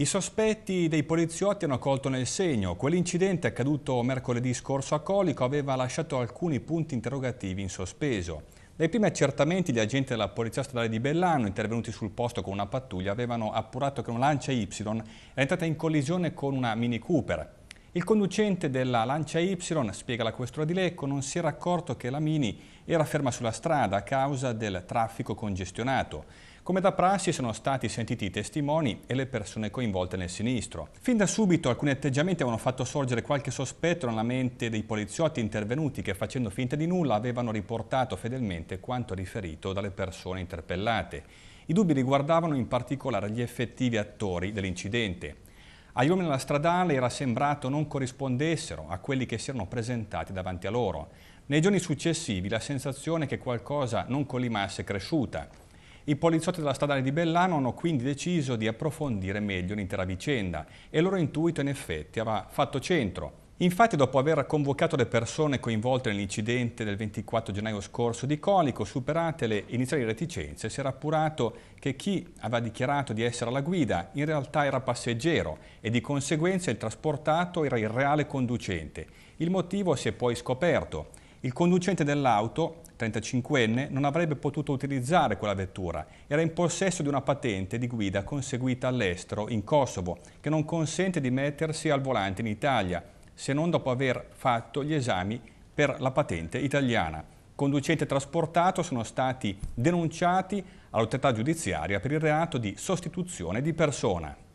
I sospetti dei poliziotti hanno colto nel segno. Quell'incidente accaduto mercoledì scorso a Colico aveva lasciato alcuni punti interrogativi in sospeso. Dai primi accertamenti gli agenti della Polizia Stradale di Bellano, intervenuti sul posto con una pattuglia, avevano appurato che un Lancia Y era entrata in collisione con una Mini Cooper. Il conducente della Lancia Y, spiega la questura di Lecco, non si era accorto che la Mini era ferma sulla strada a causa del traffico congestionato. Come da prassi sono stati sentiti i testimoni e le persone coinvolte nel sinistro. Fin da subito alcuni atteggiamenti avevano fatto sorgere qualche sospetto nella mente dei poliziotti intervenuti che facendo finta di nulla avevano riportato fedelmente quanto riferito dalle persone interpellate. I dubbi riguardavano in particolare gli effettivi attori dell'incidente. Agli uomini della stradale era sembrato non corrispondessero a quelli che si erano presentati davanti a loro. Nei giorni successivi la sensazione che qualcosa non collimasse è cresciuta. I poliziotti della stradale di Bellano hanno quindi deciso di approfondire meglio l'intera vicenda e il loro intuito in effetti aveva fatto centro. Infatti, dopo aver convocato le persone coinvolte nell'incidente del 24 gennaio scorso di Colico, superate le iniziali reticenze, si era appurato che chi aveva dichiarato di essere alla guida in realtà era passeggero e di conseguenza il trasportato era il reale conducente. Il motivo si è poi scoperto. Il conducente dell'auto, 35enne, non avrebbe potuto utilizzare quella vettura. Era in possesso di una patente di guida conseguita all'estero, in Kosovo, che non consente di mettersi al volante in Italia se non dopo aver fatto gli esami per la patente italiana. Conducente trasportato sono stati denunciati all'autorità giudiziaria per il reato di sostituzione di persona.